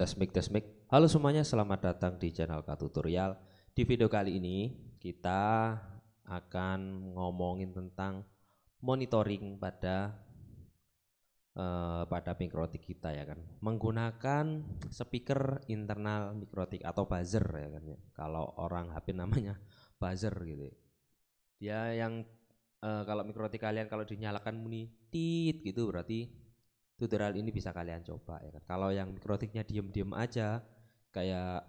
Tes mic, tes mic. Halo semuanya, selamat datang di channel K Tutorial. Di video kali ini kita akan ngomongin tentang monitoring pada uh, pada mikrotik kita ya kan. Menggunakan speaker internal mikrotik atau buzzer ya kan. Kalau orang HP namanya buzzer gitu. Dia yang uh, kalau mikrotik kalian kalau dinyalakan bunyi tit gitu berarti tutorial ini bisa kalian coba ya kan. Kalau yang mikrotiknya diem-diem aja kayak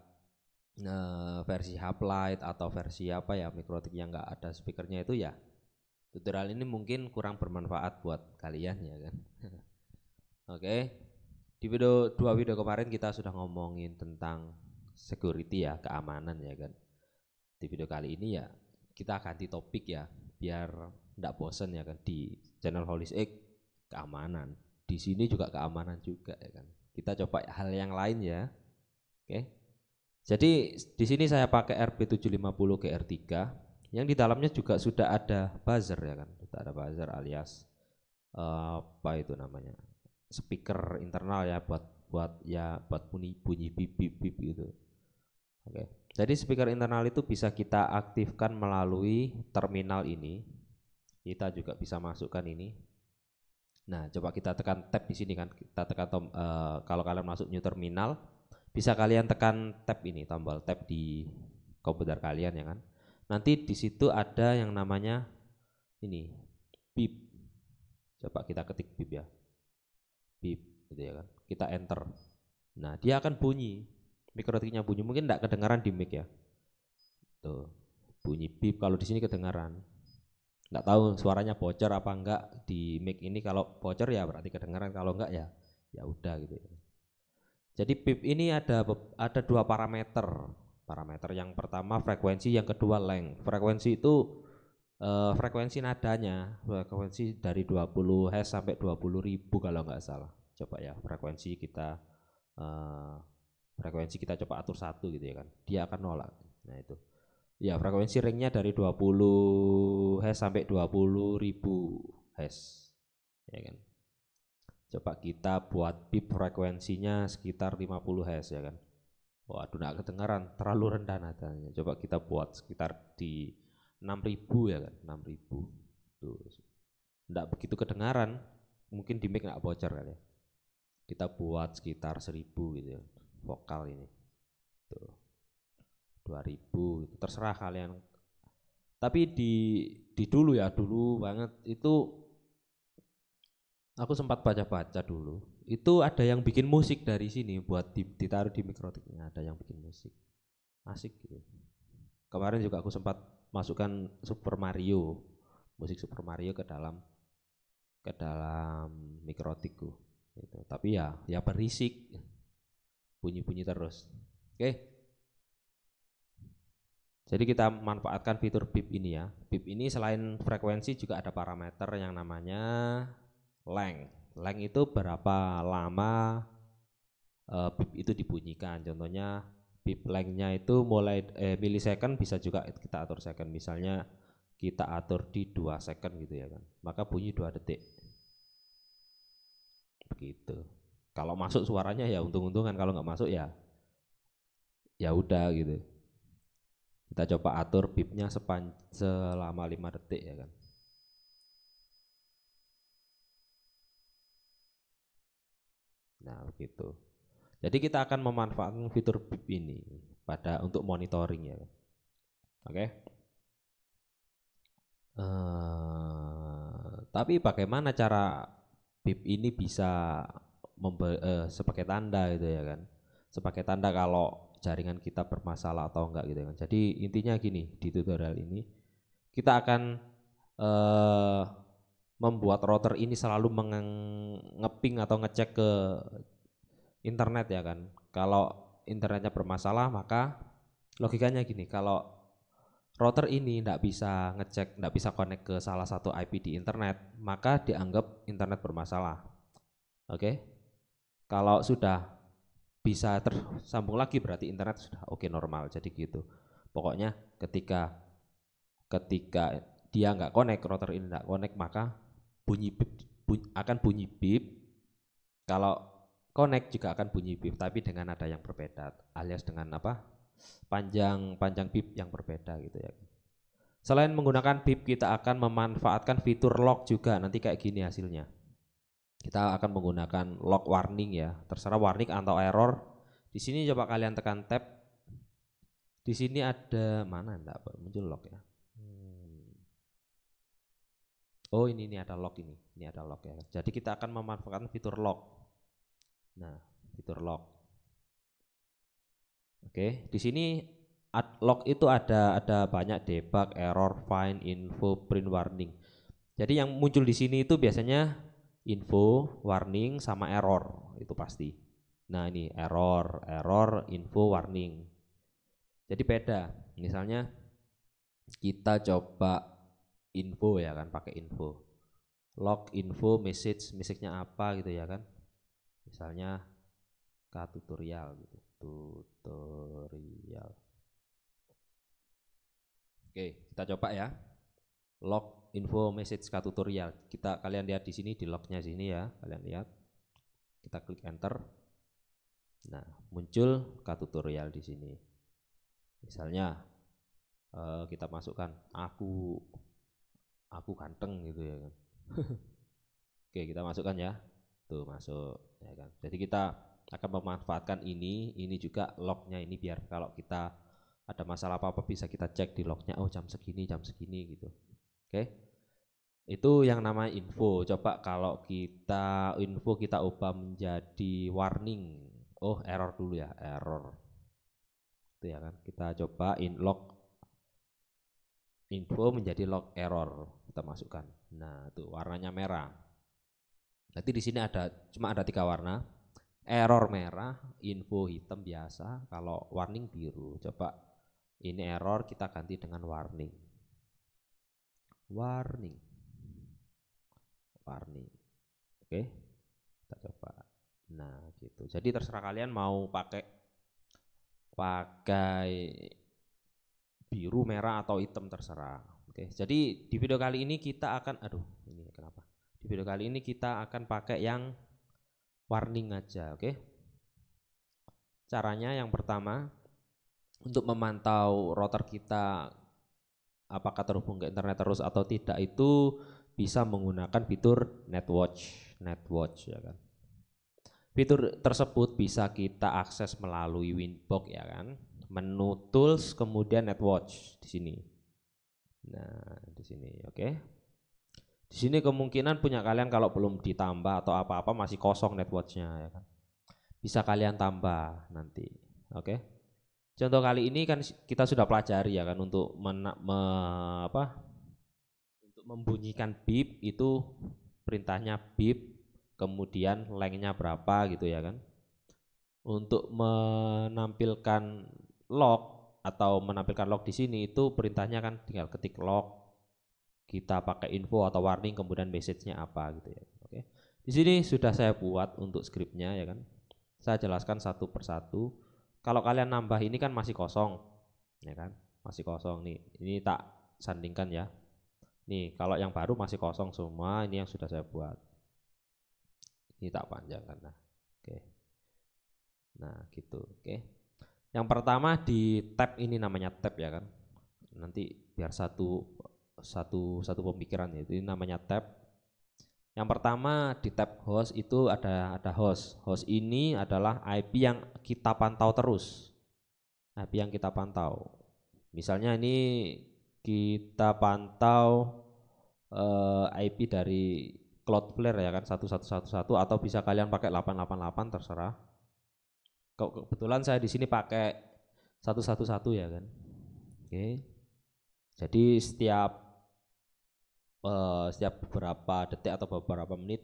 uh, versi haplite atau versi apa ya mikrotik yang nggak ada speakernya itu ya tutorial ini mungkin kurang bermanfaat buat kalian ya kan. Oke. Okay. Di video dua video kemarin kita sudah ngomongin tentang security ya, keamanan ya kan. Di video kali ini ya kita ganti topik ya biar ndak bosen ya kan di channel Holistic keamanan di sini juga keamanan juga ya kan. Kita coba hal yang lain ya. Oke. Jadi di sini saya pakai rp 750 GR3 yang di dalamnya juga sudah ada buzzer ya kan. Sudah ada buzzer alias uh, apa itu namanya? speaker internal ya buat buat ya buat bunyi bunyi bip bip bip gitu. Oke. Jadi speaker internal itu bisa kita aktifkan melalui terminal ini. Kita juga bisa masukkan ini Nah, coba kita tekan tab di sini kan. Kita tekan tom, uh, kalau kalian masuk new terminal, bisa kalian tekan tab ini, tombol tab di komputer kalian ya kan. Nanti di situ ada yang namanya ini pip. Coba kita ketik pip ya. Pip gitu ya kan. Kita enter. Nah, dia akan bunyi. Mikrotiknya bunyi mungkin tidak kedengaran di mic ya. Tuh, bunyi pip kalau di sini kedengaran nggak tahu suaranya bocor apa enggak di mic ini kalau bocor ya berarti kedengaran kalau enggak ya ya udah gitu ya. jadi pip ini ada ada dua parameter parameter yang pertama frekuensi yang kedua length frekuensi itu e, frekuensi nadanya frekuensi dari 20 Hz sampai 20 ribu kalau nggak salah coba ya frekuensi kita e, frekuensi kita coba atur satu gitu ya kan dia akan nolak nah itu Ya, frekuensi ringnya dari 20 Hz sampai 20 ribu Hz. Ya kan? Coba kita buat pip frekuensinya sekitar 50 Hz ya kan. Waduh, nggak kedengaran, terlalu rendah nadanya. Coba kita buat sekitar di 6000 ya kan, 6000. Tuh. Enggak begitu kedengaran, mungkin di mic enggak bocor kali ya. Kita buat sekitar 1000 gitu ya, vokal ini. Tuh 2000 itu terserah kalian tapi di di dulu ya dulu banget itu aku sempat baca-baca dulu itu ada yang bikin musik dari sini buat ditaruh di mikrotiknya ada yang bikin musik asik gitu kemarin juga aku sempat masukkan Super Mario musik Super Mario ke dalam ke dalam mikrotikku gitu. tapi ya ya berisik bunyi-bunyi terus oke okay. Jadi kita manfaatkan fitur BIP ini ya. BIP ini selain frekuensi juga ada parameter yang namanya length. Length itu berapa lama uh, BIP itu dibunyikan. Contohnya BIP lengthnya itu mulai eh, milisecond bisa juga kita atur second. Misalnya kita atur di 2 second gitu ya kan. Maka bunyi 2 detik. Begitu. Kalau masuk suaranya ya untung-untungan, kalau nggak masuk ya ya udah gitu kita coba atur bipnya sepan selama 5 detik ya kan. Nah, begitu. Jadi kita akan memanfaatkan fitur bip ini pada untuk monitoring ya. kan? Oke. Okay? Uh, eh, tapi bagaimana cara bip ini bisa uh, sebagai tanda itu ya kan? Sebagai tanda kalau jaringan kita bermasalah atau enggak gitu kan. Jadi intinya gini di tutorial ini kita akan eh, membuat router ini selalu mengeping atau ngecek ke internet ya kan. Kalau internetnya bermasalah maka logikanya gini, kalau router ini tidak bisa ngecek, tidak bisa connect ke salah satu IP di internet, maka dianggap internet bermasalah. Oke. Okay? Kalau sudah bisa tersambung lagi berarti internet sudah oke normal jadi gitu pokoknya ketika ketika dia nggak connect router ini nggak connect maka bunyi bip bunyi, akan bunyi bip kalau connect juga akan bunyi bip tapi dengan ada yang berbeda alias dengan apa panjang panjang bip yang berbeda gitu ya selain menggunakan bip kita akan memanfaatkan fitur lock juga nanti kayak gini hasilnya kita akan menggunakan log warning ya terserah warning atau error di sini coba kalian tekan tab di sini ada mana enggak muncul log ya hmm. oh ini ini ada log ini ini ada log ya jadi kita akan memanfaatkan fitur log nah fitur log oke di sini ad log itu ada ada banyak debug, error, find, info, print warning. Jadi yang muncul di sini itu biasanya info, warning, sama error itu pasti. Nah ini error, error, info, warning. Jadi beda. Misalnya kita coba info ya kan pakai info log info message message-nya apa gitu ya kan misalnya k tutorial gitu tutorial oke kita coba ya log info message ke tutorial. Kita kalian lihat di sini di lognya sini ya, kalian lihat. Kita klik enter. Nah, muncul ke tutorial di sini. Misalnya uh, kita masukkan aku aku ganteng gitu ya kan. Oke, kita masukkan ya. Tuh masuk ya kan. Jadi kita akan memanfaatkan ini, ini juga lognya ini biar kalau kita ada masalah apa-apa bisa kita cek di lognya oh jam segini jam segini gitu Oke. Okay. Itu yang namanya info. Coba kalau kita info kita ubah menjadi warning. Oh, error dulu ya, error. Itu ya kan. Kita coba in log info menjadi log error kita masukkan. Nah, tuh warnanya merah. Nanti di sini ada cuma ada tiga warna. Error merah, info hitam biasa, kalau warning biru. Coba ini error kita ganti dengan warning warning warning oke kita coba nah gitu jadi terserah kalian mau pakai pakai biru merah atau hitam terserah oke jadi di video kali ini kita akan aduh ini kenapa di video kali ini kita akan pakai yang warning aja oke caranya yang pertama untuk memantau router kita apakah terhubung ke internet terus atau tidak itu bisa menggunakan fitur netwatch netwatch ya kan fitur tersebut bisa kita akses melalui winbox ya kan menu tools kemudian netwatch di sini nah di sini oke okay. di sini kemungkinan punya kalian kalau belum ditambah atau apa-apa masih kosong netwatchnya ya kan bisa kalian tambah nanti oke okay. Contoh kali ini kan kita sudah pelajari ya kan untuk men, me, apa untuk membunyikan beep itu perintahnya beep, kemudian lengnya berapa gitu ya kan. Untuk menampilkan log atau menampilkan log di sini itu perintahnya kan tinggal ketik log kita pakai info atau warning kemudian message-nya apa gitu ya. Oke. Di sini sudah saya buat untuk skripnya ya kan. Saya jelaskan satu persatu kalau kalian nambah ini kan masih kosong ya kan masih kosong nih ini tak sandingkan ya nih kalau yang baru masih kosong semua ini yang sudah saya buat ini tak panjang karena. oke nah gitu oke yang pertama di tab ini namanya tab ya kan nanti biar satu satu satu pemikiran itu ini namanya tab yang pertama di tab host itu ada ada host. Host ini adalah IP yang kita pantau terus. IP yang kita pantau. Misalnya ini kita pantau uh, eh, IP dari Cloudflare ya kan 1111 atau bisa kalian pakai 888 terserah. Kebetulan saya di sini pakai 111 ya kan. Oke. Jadi setiap Eh, setiap beberapa detik atau beberapa menit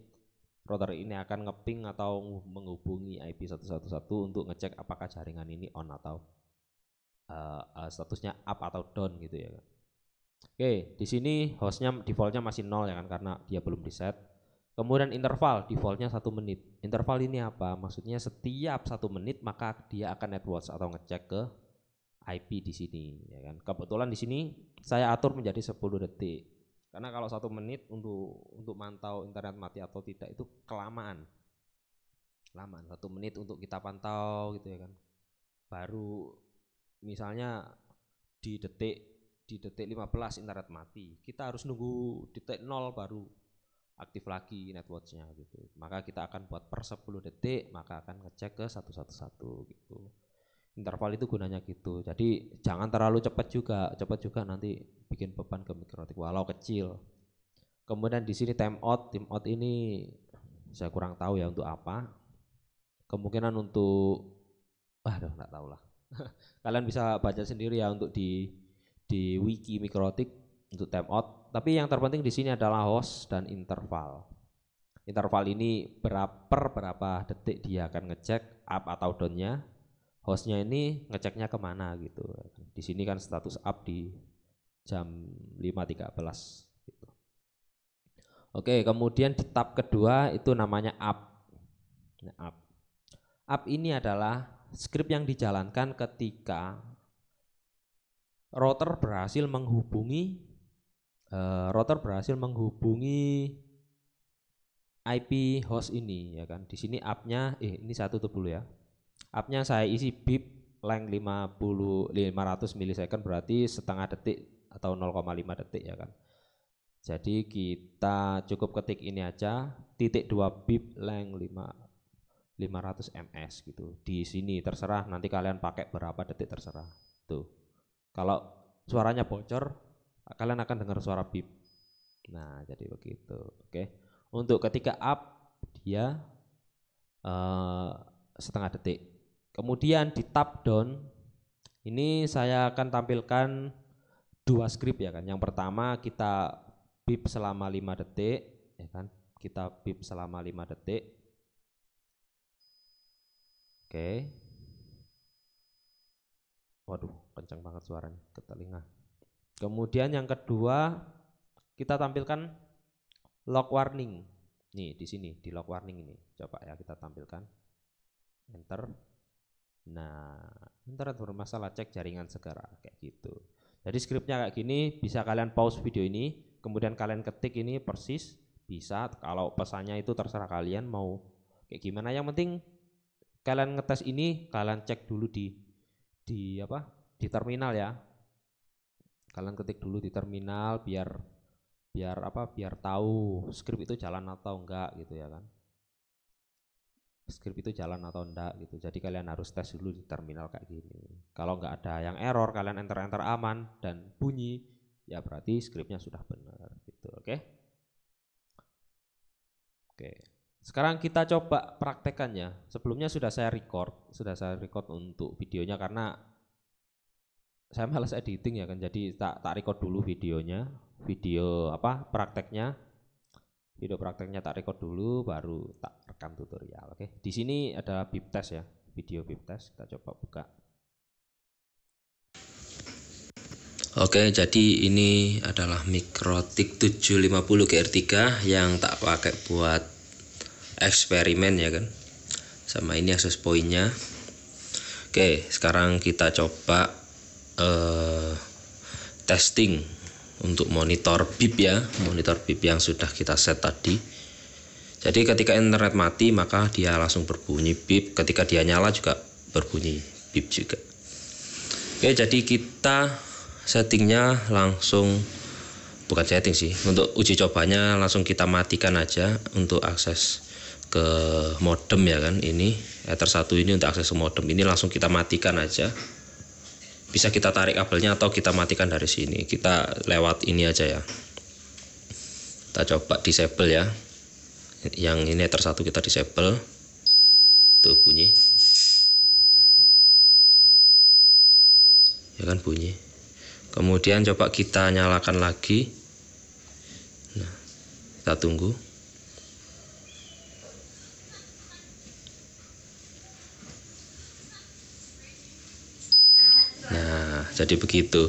router ini akan ngeping atau menghubungi IP 111 untuk ngecek apakah jaringan ini on atau uh, uh, statusnya up atau down gitu ya. Oke, di sini hostnya defaultnya masih nol ya kan karena dia belum reset Kemudian interval defaultnya satu menit. Interval ini apa? Maksudnya setiap satu menit maka dia akan network atau ngecek ke IP di sini ya kan. Kebetulan di sini saya atur menjadi 10 detik karena kalau satu menit untuk untuk mantau internet mati atau tidak itu kelamaan. Kelamaan satu menit untuk kita pantau gitu ya kan. Baru misalnya di detik di detik 15 internet mati, kita harus nunggu detik 0 baru aktif lagi networknya gitu. Maka kita akan buat per 10 detik, maka akan ngecek ke satu satu satu gitu interval itu gunanya gitu jadi jangan terlalu cepat juga cepat juga nanti bikin beban ke mikrotik walau kecil kemudian di sini time out time out ini saya kurang tahu ya untuk apa kemungkinan untuk aduh nggak tahu lah kalian bisa baca sendiri ya untuk di di wiki mikrotik untuk time out tapi yang terpenting di sini adalah host dan interval interval ini berapa per berapa detik dia akan ngecek up atau downnya hostnya ini ngeceknya kemana gitu. Di sini kan status up di jam 5.13 gitu. Oke, kemudian di tab kedua itu namanya up. Nah, up. Up ini adalah script yang dijalankan ketika router berhasil menghubungi uh, router berhasil menghubungi IP host ini ya kan. Di sini up-nya eh ini satu tuh ya. Up-nya saya isi bip length 50 500 milisecond berarti setengah detik atau 0,5 detik ya kan. Jadi kita cukup ketik ini aja titik 2 bip length 5 500 ms gitu di sini terserah nanti kalian pakai berapa detik terserah tuh kalau suaranya bocor kalian akan dengar suara bip nah jadi begitu oke untuk ketika up dia uh, setengah detik Kemudian di tab down ini saya akan tampilkan dua script ya kan. Yang pertama kita bip selama 5 detik ya kan. Kita bip selama 5 detik. Oke. Waduh, kencang banget suaranya ke telinga. Kemudian yang kedua kita tampilkan lock warning. Nih, di sini di lock warning ini. Coba ya kita tampilkan. Enter. Nah, ntar bermasalah cek jaringan segera kayak gitu. Jadi skripnya kayak gini, bisa kalian pause video ini, kemudian kalian ketik ini persis, bisa kalau pesannya itu terserah kalian mau kayak gimana. Yang penting kalian ngetes ini, kalian cek dulu di di apa? di terminal ya. Kalian ketik dulu di terminal biar biar apa? biar tahu script itu jalan atau enggak gitu ya kan script itu jalan atau enggak gitu. Jadi kalian harus tes dulu di terminal kayak gini. Kalau enggak ada yang error, kalian enter-enter aman dan bunyi, ya berarti scriptnya sudah benar gitu. Oke. Okay? Oke. Okay. Sekarang kita coba praktekannya. Sebelumnya sudah saya record, sudah saya record untuk videonya karena saya malas editing ya kan. Jadi tak tak record dulu videonya, video apa prakteknya. Video prakteknya tak record dulu baru tak rekam tutorial. Oke, di sini ada bib test ya, video bib test. Kita coba buka. Oke, jadi ini adalah Mikrotik 750 GR3 yang tak pakai buat eksperimen ya kan. Sama ini akses poinnya. Oke, sekarang kita coba uh, testing untuk monitor bip ya, monitor bip yang sudah kita set tadi. Jadi ketika internet mati maka dia langsung berbunyi bip, ketika dia nyala juga berbunyi bip juga. Oke, jadi kita settingnya langsung bukan setting sih. Untuk uji cobanya langsung kita matikan aja untuk akses ke modem ya kan ini Ether 1 ini untuk akses ke modem ini langsung kita matikan aja bisa kita tarik kabelnya atau kita matikan dari sini kita lewat ini aja ya kita coba disable ya yang ini ter satu kita disable tuh bunyi ya kan bunyi kemudian coba kita nyalakan lagi nah kita tunggu jadi begitu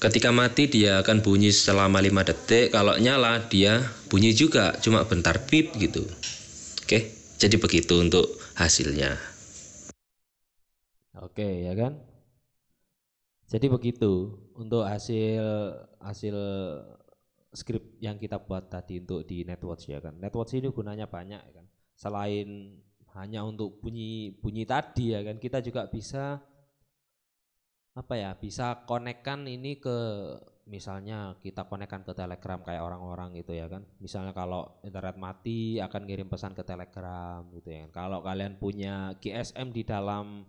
ketika mati dia akan bunyi selama 5 detik kalau nyala dia bunyi juga cuma bentar pip gitu oke jadi begitu untuk hasilnya oke ya kan jadi begitu untuk hasil hasil script yang kita buat tadi untuk di network ya kan. network ini gunanya banyak ya kan. Selain hanya untuk bunyi bunyi tadi ya kan, kita juga bisa apa ya bisa konekkan ini ke misalnya kita konekkan ke Telegram kayak orang-orang gitu ya kan. Misalnya kalau internet mati akan ngirim pesan ke Telegram gitu ya kan. Kalau kalian punya GSM di dalam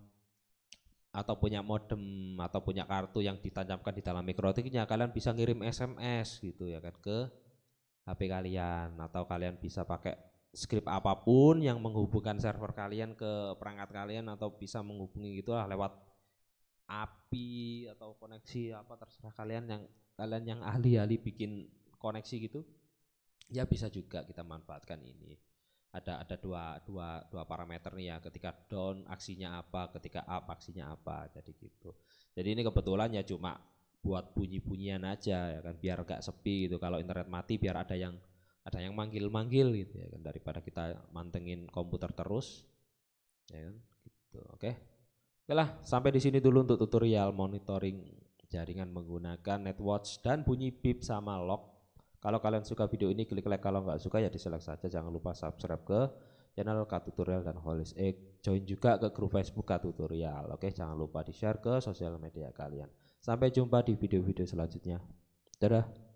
atau punya modem atau punya kartu yang ditancapkan di dalam mikrotiknya kalian bisa ngirim SMS gitu ya kan ke HP kalian atau kalian bisa pakai script apapun yang menghubungkan server kalian ke perangkat kalian atau bisa menghubungi gitulah lewat api atau koneksi apa terserah kalian yang kalian yang ahli-ahli bikin koneksi gitu ya bisa juga kita manfaatkan ini ada ada dua dua dua parameter nih ya ketika down aksinya apa ketika up aksinya apa jadi gitu jadi ini kebetulan ya cuma buat bunyi-bunyian aja ya kan biar gak sepi gitu kalau internet mati biar ada yang ada yang manggil-manggil gitu ya kan daripada kita mantengin komputer terus ya kan gitu oke okay. Oke lah, sampai di sini dulu untuk tutorial monitoring jaringan menggunakan netwatch dan bunyi beep sama lock. Kalau kalian suka video ini klik like, kalau nggak suka ya dislike saja. Jangan lupa subscribe ke channel K Tutorial dan Holis Egg. Join juga ke grup Facebook K Tutorial. Oke, jangan lupa di-share ke sosial media kalian. Sampai jumpa di video-video selanjutnya. Dadah.